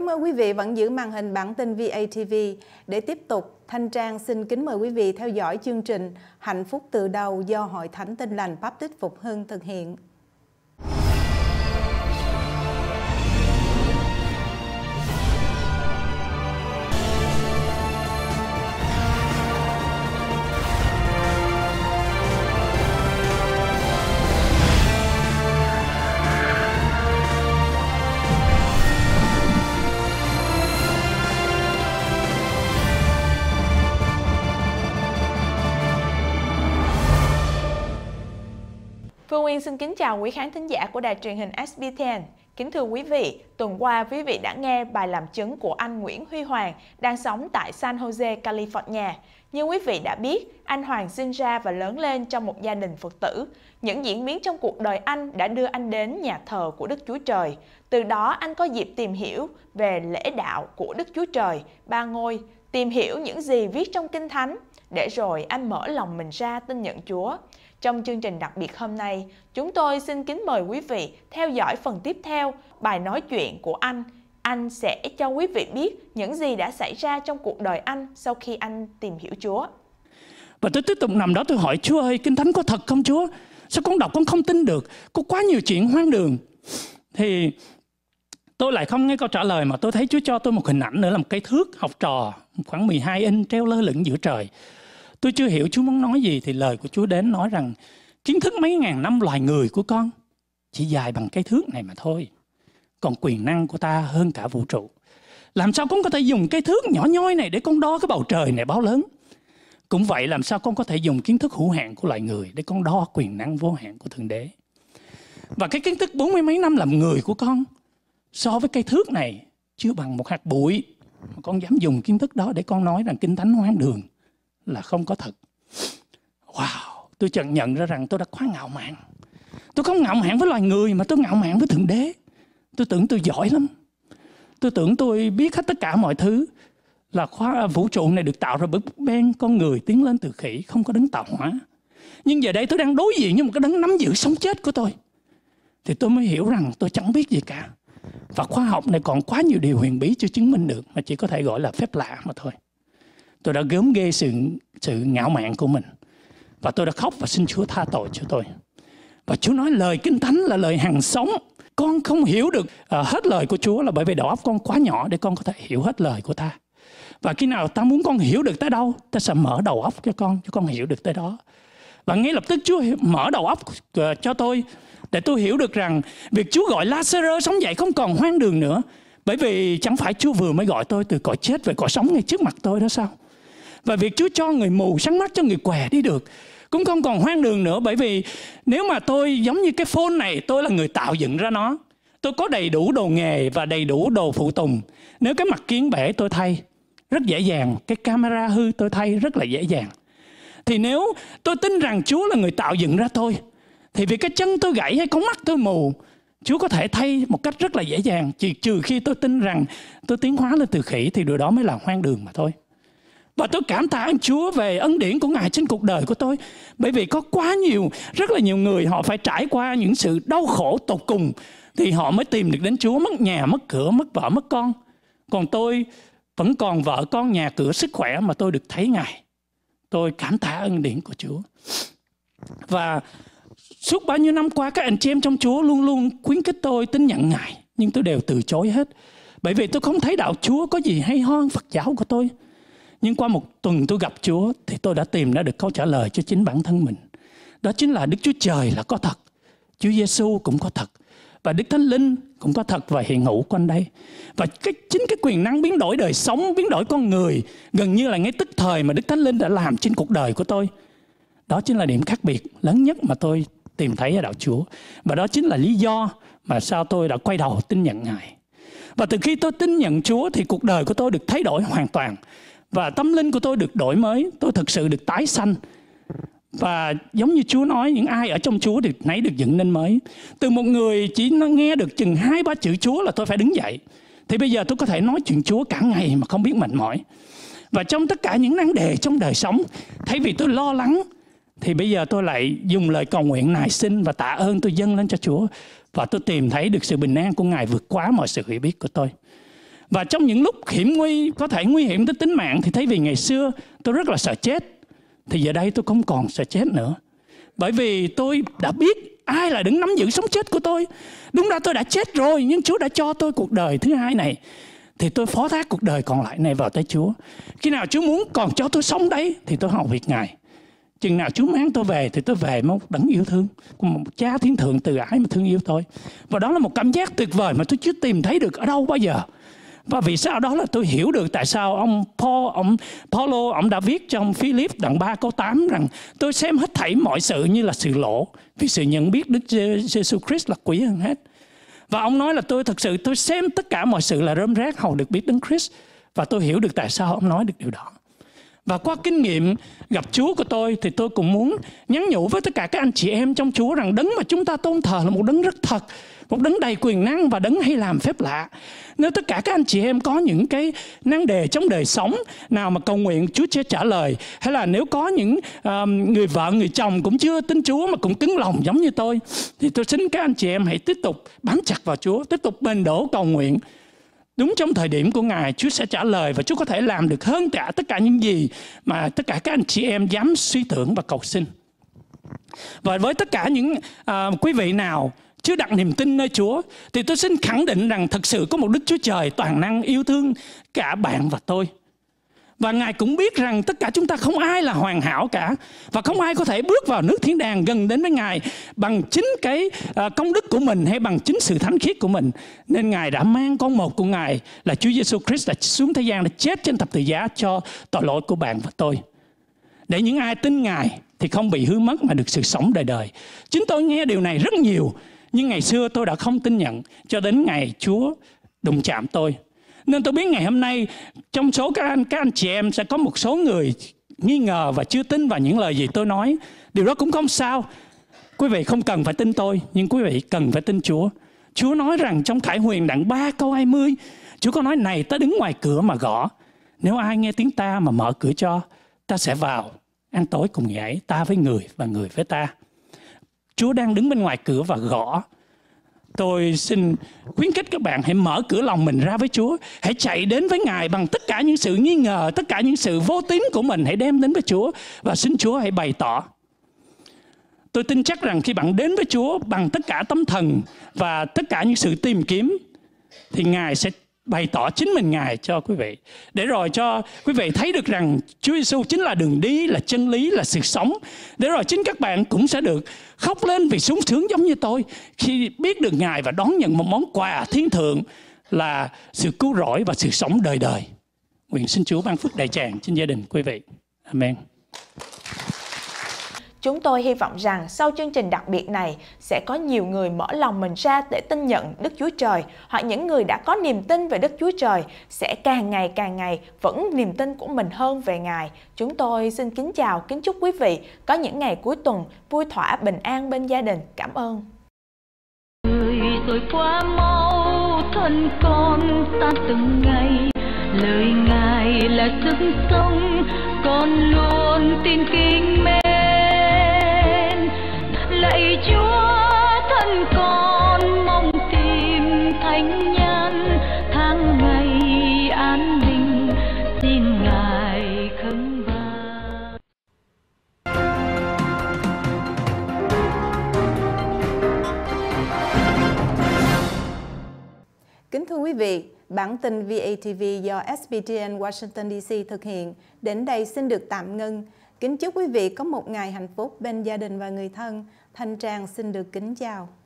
Cảm ơn quý vị vẫn giữ màn hình bản tin VATV. Để tiếp tục, Thanh Trang xin kính mời quý vị theo dõi chương trình Hạnh phúc từ đầu do Hội Thánh Tin Lành Baptist Phục Hưng thực hiện. Nguyên xin kính chào quý khán thính giả của đài truyền hình sb Kính thưa quý vị, tuần qua quý vị đã nghe bài làm chứng của anh Nguyễn Huy Hoàng đang sống tại San Jose, California. Như quý vị đã biết, anh Hoàng sinh ra và lớn lên trong một gia đình Phật tử. Những diễn biến trong cuộc đời anh đã đưa anh đến nhà thờ của Đức Chúa Trời. Từ đó anh có dịp tìm hiểu về lễ đạo của Đức Chúa Trời, ba ngôi, tìm hiểu những gì viết trong Kinh Thánh, để rồi anh mở lòng mình ra tin nhận Chúa. Trong chương trình đặc biệt hôm nay, chúng tôi xin kính mời quý vị theo dõi phần tiếp theo bài nói chuyện của anh. Anh sẽ cho quý vị biết những gì đã xảy ra trong cuộc đời anh sau khi anh tìm hiểu Chúa. Và tôi tiếp tục nằm đó tôi hỏi Chúa ơi, Kinh Thánh có thật không Chúa? Sao con đọc con không tin được? Có quá nhiều chuyện hoang đường. Thì tôi lại không nghe câu trả lời mà tôi thấy Chúa cho tôi một hình ảnh nữa là một cây thước học trò khoảng 12 inch treo lơ lửng giữa trời tôi chưa hiểu Chúa muốn nói gì thì lời của Chúa đến nói rằng kiến thức mấy ngàn năm loài người của con chỉ dài bằng cái thước này mà thôi. Còn quyền năng của ta hơn cả vũ trụ. Làm sao con có thể dùng cái thước nhỏ nhoi này để con đo cái bầu trời này báo lớn? Cũng vậy làm sao con có thể dùng kiến thức hữu hạn của loài người để con đo quyền năng vô hạn của Thượng Đế? Và cái kiến thức bốn mươi mấy năm làm người của con so với cây thước này chưa bằng một hạt bụi. Con dám dùng kiến thức đó để con nói rằng kinh thánh hoang đường là không có thật wow tôi chợt nhận ra rằng tôi đã quá ngạo mạn tôi không ngạo mạn với loài người mà tôi ngạo mạn với thượng đế tôi tưởng tôi giỏi lắm tôi tưởng tôi biết hết tất cả mọi thứ là khóa à, vũ trụ này được tạo ra bởi ben con người tiến lên từ khỉ không có đấng tạo hóa nhưng giờ đây tôi đang đối diện với một cái đấng nắm giữ sống chết của tôi thì tôi mới hiểu rằng tôi chẳng biết gì cả và khoa học này còn quá nhiều điều huyền bí chưa chứng minh được mà chỉ có thể gọi là phép lạ mà thôi tôi đã gớm ghê sự sự ngạo mạn của mình và tôi đã khóc và xin Chúa tha tội cho tôi và Chúa nói lời kinh thánh là lời hàng sống con không hiểu được uh, hết lời của Chúa là bởi vì đầu óc con quá nhỏ để con có thể hiểu hết lời của ta và khi nào ta muốn con hiểu được tới đâu ta sẽ mở đầu óc cho con cho con hiểu được tới đó và ngay lập tức Chúa mở đầu óc uh, cho tôi để tôi hiểu được rằng việc Chúa gọi Lazarus sống dậy không còn hoang đường nữa bởi vì chẳng phải Chúa vừa mới gọi tôi từ cõi chết về cõi sống ngay trước mặt tôi đó sao? Và việc Chúa cho người mù sáng mắt cho người què đi được cũng không còn hoang đường nữa bởi vì nếu mà tôi giống như cái phone này tôi là người tạo dựng ra nó tôi có đầy đủ đồ nghề và đầy đủ đồ phụ tùng nếu cái mặt kiến bể tôi thay rất dễ dàng cái camera hư tôi thay rất là dễ dàng thì nếu tôi tin rằng chúa là người tạo dựng ra tôi thì vì cái chân tôi gãy hay con mắt tôi mù Chúa có thể thay một cách rất là dễ dàng chỉ trừ khi tôi tin rằng tôi tiến hóa lên từ khỉ thì điều đó mới là hoang đường mà thôi. Và tôi cảm tạ ơn Chúa về ân điển của Ngài trên cuộc đời của tôi. Bởi vì có quá nhiều, rất là nhiều người họ phải trải qua những sự đau khổ tột cùng. Thì họ mới tìm được đến Chúa, mất nhà, mất cửa, mất vợ, mất con. Còn tôi vẫn còn vợ con, nhà cửa, sức khỏe mà tôi được thấy Ngài. Tôi cảm tạ ân điển của Chúa. Và suốt bao nhiêu năm qua các anh chị em trong Chúa luôn luôn khuyến khích tôi tin nhận Ngài. Nhưng tôi đều từ chối hết. Bởi vì tôi không thấy đạo Chúa có gì hay ho Phật giáo của tôi nhưng qua một tuần tôi gặp Chúa thì tôi đã tìm ra được câu trả lời cho chính bản thân mình. Đó chính là Đức Chúa Trời là có thật. Chúa Giêsu cũng có thật. Và Đức Thánh Linh cũng có thật và hiện hữu quanh đây. Và cái chính cái quyền năng biến đổi đời sống, biến đổi con người gần như là ngay tức thời mà Đức Thánh Linh đã làm trên cuộc đời của tôi. Đó chính là điểm khác biệt lớn nhất mà tôi tìm thấy ở đạo Chúa. Và đó chính là lý do mà sao tôi đã quay đầu tin nhận Ngài. Và từ khi tôi tin nhận Chúa thì cuộc đời của tôi được thay đổi hoàn toàn và tâm linh của tôi được đổi mới tôi thực sự được tái sanh và giống như Chúa nói những ai ở trong Chúa được nấy được dựng nên mới từ một người chỉ nghe được chừng hai ba chữ Chúa là tôi phải đứng dậy thì bây giờ tôi có thể nói chuyện Chúa cả ngày mà không biết mệt mỏi và trong tất cả những năng đề trong đời sống thay vì tôi lo lắng thì bây giờ tôi lại dùng lời cầu nguyện nài xin và tạ ơn tôi dâng lên cho Chúa và tôi tìm thấy được sự bình an của Ngài vượt quá mọi sự hiểu biết của tôi và trong những lúc hiểm nguy, có thể nguy hiểm tới tính mạng thì thấy vì ngày xưa tôi rất là sợ chết. Thì giờ đây tôi không còn sợ chết nữa. Bởi vì tôi đã biết ai là đứng nắm giữ sống chết của tôi. Đúng ra tôi đã chết rồi nhưng Chúa đã cho tôi cuộc đời thứ hai này. Thì tôi phó thác cuộc đời còn lại này vào tay Chúa. Khi nào Chúa muốn còn cho tôi sống đấy thì tôi hầu việc Ngài. Chừng nào Chúa mang tôi về thì tôi về một đấng yêu thương, một cha thiên thượng từ ái mà thương yêu tôi. Và đó là một cảm giác tuyệt vời mà tôi chưa tìm thấy được ở đâu bao giờ. Và vì sao đó là tôi hiểu được tại sao ông Paul, ông Paulo, ông đã viết trong Philip đoạn 3 câu 8 rằng tôi xem hết thảy mọi sự như là sự lỗ vì sự nhận biết Đức Giêsu Christ là quý hơn hết. Và ông nói là tôi thật sự tôi xem tất cả mọi sự là rơm rác hầu được biết đến Christ và tôi hiểu được tại sao ông nói được điều đó. Và qua kinh nghiệm gặp Chúa của tôi thì tôi cũng muốn nhắn nhủ với tất cả các anh chị em trong Chúa rằng đấng mà chúng ta tôn thờ là một đấng rất thật một đấng đầy quyền năng và đấng hay làm phép lạ. Nếu tất cả các anh chị em có những cái năng đề trong đời sống nào mà cầu nguyện Chúa sẽ trả lời, hay là nếu có những uh, người vợ, người chồng cũng chưa tin Chúa mà cũng cứng lòng giống như tôi, thì tôi xin các anh chị em hãy tiếp tục bám chặt vào Chúa, tiếp tục bền đổ cầu nguyện đúng trong thời điểm của Ngài, Chúa sẽ trả lời và Chúa có thể làm được hơn cả tất cả những gì mà tất cả các anh chị em dám suy tưởng và cầu xin. Và với tất cả những uh, quý vị nào chưa đặt niềm tin nơi Chúa thì tôi xin khẳng định rằng thật sự có một Đức Chúa Trời toàn năng yêu thương cả bạn và tôi. Và Ngài cũng biết rằng tất cả chúng ta không ai là hoàn hảo cả và không ai có thể bước vào nước thiên đàng gần đến với Ngài bằng chính cái à, công đức của mình hay bằng chính sự thánh khiết của mình. Nên Ngài đã mang con một của Ngài là Chúa Giêsu Christ đã xuống thế gian để chết trên thập tự giá cho tội lỗi của bạn và tôi. Để những ai tin Ngài thì không bị hư mất mà được sự sống đời đời. Chính tôi nghe điều này rất nhiều nhưng ngày xưa tôi đã không tin nhận cho đến ngày Chúa đụng chạm tôi. Nên tôi biết ngày hôm nay trong số các anh, các anh chị em sẽ có một số người nghi ngờ và chưa tin vào những lời gì tôi nói. Điều đó cũng không sao. Quý vị không cần phải tin tôi, nhưng quý vị cần phải tin Chúa. Chúa nói rằng trong Khải Huyền đoạn 3 câu 20, Chúa có nói này ta đứng ngoài cửa mà gõ. Nếu ai nghe tiếng ta mà mở cửa cho, ta sẽ vào. Ăn tối cùng nhảy ta với người và người với ta. Chúa đang đứng bên ngoài cửa và gõ. Tôi xin khuyến khích các bạn hãy mở cửa lòng mình ra với Chúa. Hãy chạy đến với Ngài bằng tất cả những sự nghi ngờ, tất cả những sự vô tín của mình. Hãy đem đến với Chúa và xin Chúa hãy bày tỏ. Tôi tin chắc rằng khi bạn đến với Chúa bằng tất cả tâm thần và tất cả những sự tìm kiếm thì Ngài sẽ bày tỏ chính mình Ngài cho quý vị. Để rồi cho quý vị thấy được rằng Chúa Giêsu chính là đường đi, là chân lý, là sự sống. Để rồi chính các bạn cũng sẽ được khóc lên vì sung sướng giống như tôi khi biết được Ngài và đón nhận một món quà thiên thượng là sự cứu rỗi và sự sống đời đời. Nguyện xin Chúa ban phước đại tràng trên gia đình quý vị. Amen. Chúng tôi hy vọng rằng sau chương trình đặc biệt này sẽ có nhiều người mở lòng mình ra để tin nhận Đức Chúa Trời hoặc những người đã có niềm tin về Đức Chúa Trời sẽ càng ngày càng ngày vẫn niềm tin của mình hơn về Ngài. Chúng tôi xin kính chào, kính chúc quý vị có những ngày cuối tuần vui thỏa bình an bên gia đình. Cảm ơn. Rồi qua mau thân con ta từng ngày lời ngài là sức sống con luôn tin kính mến vị, bản tin VATV do SBTN Washington DC thực hiện đến đây xin được tạm ngưng. Kính chúc quý vị có một ngày hạnh phúc bên gia đình và người thân. Thanh Trang xin được kính chào.